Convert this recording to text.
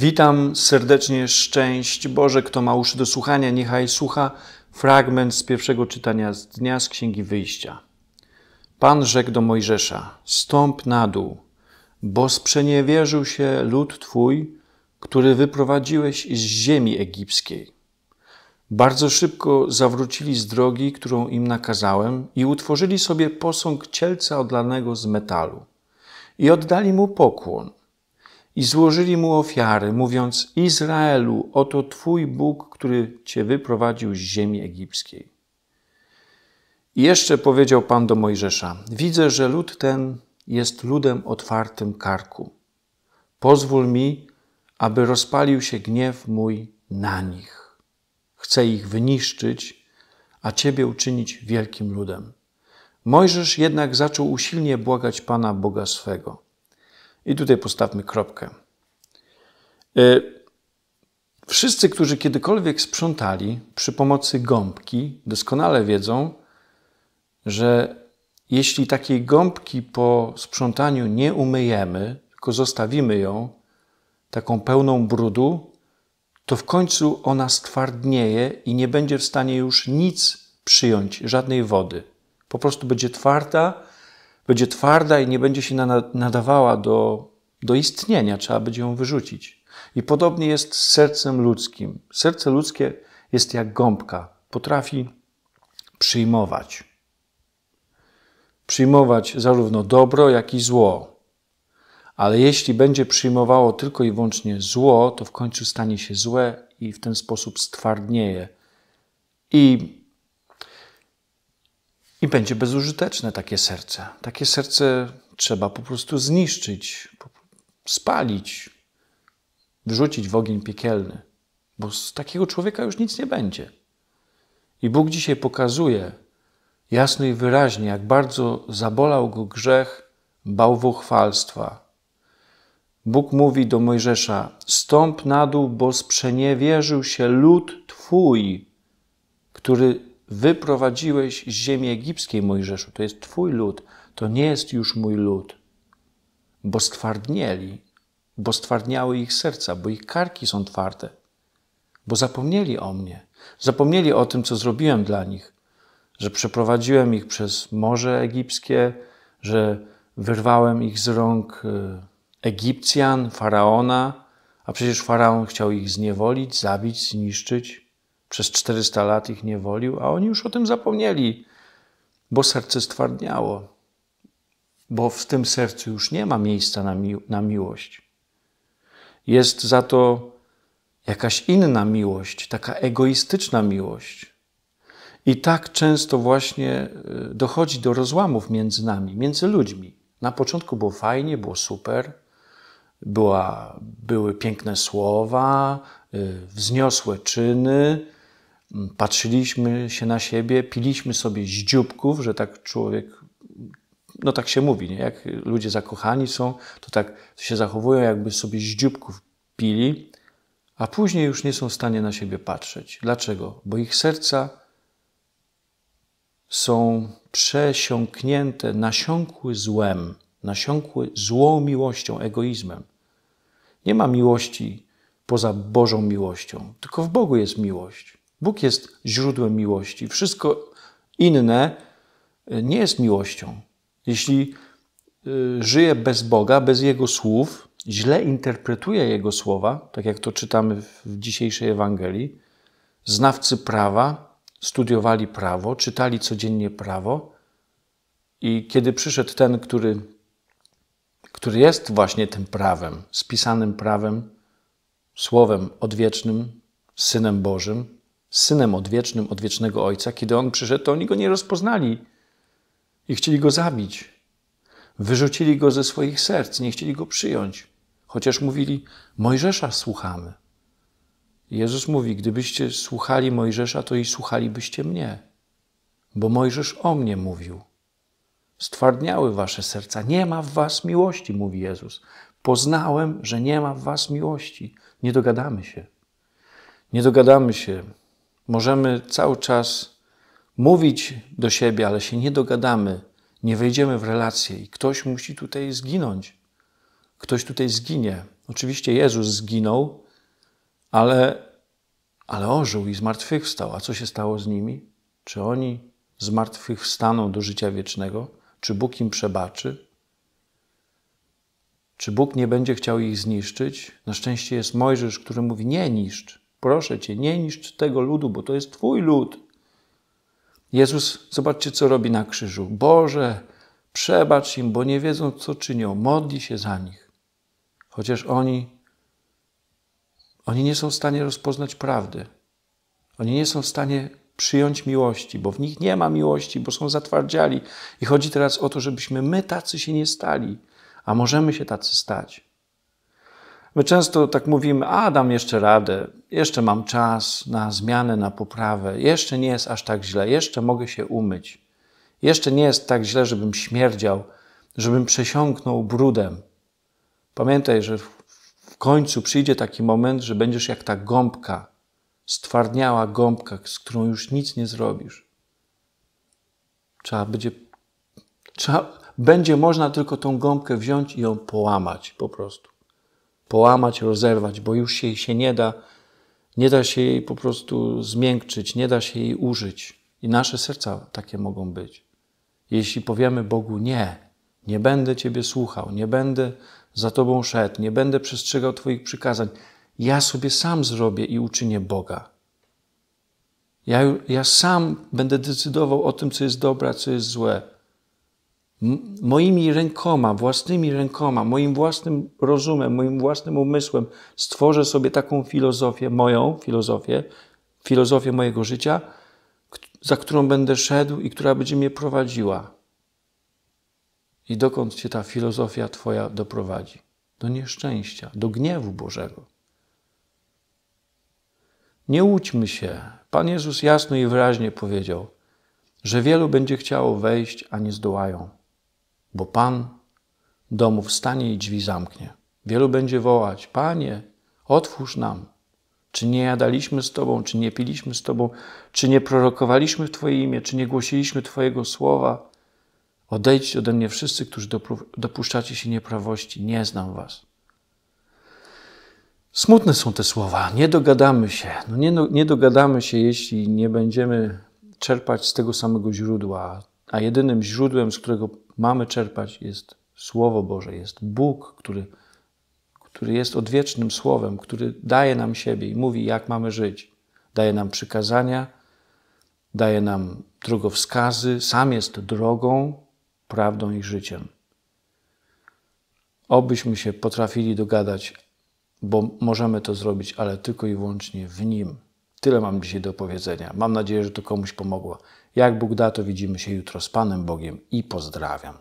Witam serdecznie, szczęść Boże, kto ma uszy do słuchania, niechaj słucha fragment z pierwszego czytania z dnia z Księgi Wyjścia. Pan rzekł do Mojżesza, stąp na dół, bo sprzeniewierzył się lud Twój, który wyprowadziłeś z ziemi egipskiej. Bardzo szybko zawrócili z drogi, którą im nakazałem i utworzyli sobie posąg cielca odlanego z metalu. I oddali mu pokłon i złożyli mu ofiary, mówiąc: Izraelu, oto Twój Bóg, który Cię wyprowadził z ziemi egipskiej. I jeszcze powiedział Pan do Mojżesza: Widzę, że lud ten jest ludem otwartym karku. Pozwól mi, aby rozpalił się gniew mój na nich. Chcę ich wyniszczyć, a Ciebie uczynić wielkim ludem. Mojżesz jednak zaczął usilnie błagać Pana Boga swego. I tutaj postawmy kropkę. E, wszyscy, którzy kiedykolwiek sprzątali przy pomocy gąbki, doskonale wiedzą, że jeśli takiej gąbki po sprzątaniu nie umyjemy, tylko zostawimy ją taką pełną brudu, to w końcu ona stwardnieje i nie będzie w stanie już nic przyjąć, żadnej wody. Po prostu będzie twarda będzie twarda i nie będzie się nadawała do, do istnienia, trzeba będzie ją wyrzucić. I podobnie jest z sercem ludzkim. Serce ludzkie jest jak gąbka, potrafi przyjmować. Przyjmować zarówno dobro, jak i zło. Ale jeśli będzie przyjmowało tylko i wyłącznie zło, to w końcu stanie się złe i w ten sposób stwardnieje. I i będzie bezużyteczne takie serce. Takie serce trzeba po prostu zniszczyć, spalić, wrzucić w ogień piekielny, bo z takiego człowieka już nic nie będzie. I Bóg dzisiaj pokazuje jasno i wyraźnie, jak bardzo zabolał go grzech bałwochwalstwa. Bóg mówi do Mojżesza: Stąp na dół, bo sprzeniewierzył się lud Twój, który Wyprowadziłeś z ziemi egipskiej, Mojżeszu, to jest Twój lud, to nie jest już mój lud, bo stwardnieli, bo stwardniały ich serca, bo ich karki są twarde, bo zapomnieli o mnie, zapomnieli o tym, co zrobiłem dla nich, że przeprowadziłem ich przez Morze Egipskie, że wyrwałem ich z rąk y, Egipcjan, faraona, a przecież faraon chciał ich zniewolić, zabić, zniszczyć. Przez 400 lat ich nie wolił, a oni już o tym zapomnieli, bo serce stwardniało, bo w tym sercu już nie ma miejsca na, mi na miłość. Jest za to jakaś inna miłość, taka egoistyczna miłość. I tak często właśnie e, dochodzi do rozłamów między nami, między ludźmi. Na początku było fajnie, było super, była, były piękne słowa, e, wzniosłe czyny, patrzyliśmy się na siebie, piliśmy sobie z dzióbków, że tak człowiek, no tak się mówi, nie? jak ludzie zakochani są, to tak się zachowują, jakby sobie z dzióbków pili, a później już nie są w stanie na siebie patrzeć. Dlaczego? Bo ich serca są przesiąknięte, nasiąkły złem, nasiąkły złą miłością, egoizmem. Nie ma miłości poza Bożą miłością, tylko w Bogu jest miłość. Bóg jest źródłem miłości. Wszystko inne e, nie jest miłością. Jeśli e, żyje bez Boga, bez Jego słów, źle interpretuje Jego słowa, tak jak to czytamy w dzisiejszej Ewangelii, znawcy prawa studiowali prawo, czytali codziennie prawo i kiedy przyszedł ten, który, który jest właśnie tym prawem, spisanym prawem, słowem odwiecznym, Synem Bożym, synem odwiecznym, odwiecznego ojca, kiedy on przyszedł, to oni go nie rozpoznali i chcieli go zabić. Wyrzucili go ze swoich serc, nie chcieli go przyjąć, chociaż mówili: Mojżesza słuchamy. Jezus mówi: Gdybyście słuchali Mojżesza, to i słuchalibyście mnie, bo Mojżesz o mnie mówił. Stwardniały wasze serca, nie ma w was miłości, mówi Jezus. Poznałem, że nie ma w was miłości. Nie dogadamy się. Nie dogadamy się Możemy cały czas mówić do siebie, ale się nie dogadamy, nie wejdziemy w relację i ktoś musi tutaj zginąć. Ktoś tutaj zginie. Oczywiście Jezus zginął, ale, ale ożył i zmartwychwstał. A co się stało z nimi? Czy oni zmartwychwstaną do życia wiecznego? Czy Bóg im przebaczy? Czy Bóg nie będzie chciał ich zniszczyć? Na szczęście jest Mojżesz, który mówi: Nie niszcz. Proszę Cię, nie niszcz tego ludu, bo to jest Twój lud. Jezus, zobaczcie, co robi na krzyżu. Boże, przebacz im, bo nie wiedzą, co czynią. Modli się za nich. Chociaż oni, oni nie są w stanie rozpoznać prawdy. Oni nie są w stanie przyjąć miłości, bo w nich nie ma miłości, bo są zatwardziali. I chodzi teraz o to, żebyśmy my tacy się nie stali, a możemy się tacy stać. My często tak mówimy, „A dam jeszcze radę, jeszcze mam czas na zmianę, na poprawę, jeszcze nie jest aż tak źle, jeszcze mogę się umyć, jeszcze nie jest tak źle, żebym śmierdział, żebym przesiąknął brudem. Pamiętaj, że w końcu przyjdzie taki moment, że będziesz jak ta gąbka, stwardniała gąbka, z którą już nic nie zrobisz. Trzeba będzie, trzeba, będzie można tylko tą gąbkę wziąć i ją połamać po prostu. Połamać, rozerwać, bo już jej się nie da nie da się jej po prostu zmiękczyć, nie da się jej użyć. I nasze serca takie mogą być. Jeśli powiemy Bogu nie, nie będę Ciebie słuchał, nie będę za Tobą szedł, nie będę przestrzegał Twoich przykazań, ja sobie sam zrobię i uczynię Boga. Ja, ja sam będę decydował o tym, co jest dobre, a co jest złe moimi rękoma, własnymi rękoma, moim własnym rozumem, moim własnym umysłem stworzę sobie taką filozofię, moją filozofię, filozofię mojego życia, za którą będę szedł i która będzie mnie prowadziła. I dokąd cię ta filozofia Twoja doprowadzi? Do nieszczęścia, do gniewu Bożego. Nie łudźmy się. Pan Jezus jasno i wyraźnie powiedział, że wielu będzie chciało wejść, a nie zdołają bo Pan domów stanie i drzwi zamknie. Wielu będzie wołać: Panie, otwórz nam. Czy nie jadaliśmy z Tobą, czy nie piliśmy z Tobą, czy nie prorokowaliśmy w Twoje imię, czy nie głosiliśmy Twojego słowa? Odejdźcie ode mnie wszyscy, którzy dopuszczacie się nieprawości, nie znam Was. Smutne są te słowa, nie dogadamy się. No nie, no, nie dogadamy się, jeśli nie będziemy czerpać z tego samego źródła, a jedynym źródłem, z którego mamy czerpać, jest Słowo Boże, jest Bóg, który, który jest odwiecznym Słowem, który daje nam siebie i mówi, jak mamy żyć. Daje nam przykazania, daje nam drogowskazy, sam jest drogą, prawdą i życiem. Obyśmy się potrafili dogadać, bo możemy to zrobić, ale tylko i wyłącznie w Nim. Tyle mam dzisiaj do powiedzenia. Mam nadzieję, że to komuś pomogło. Jak Bóg da, to widzimy się jutro z Panem Bogiem i pozdrawiam.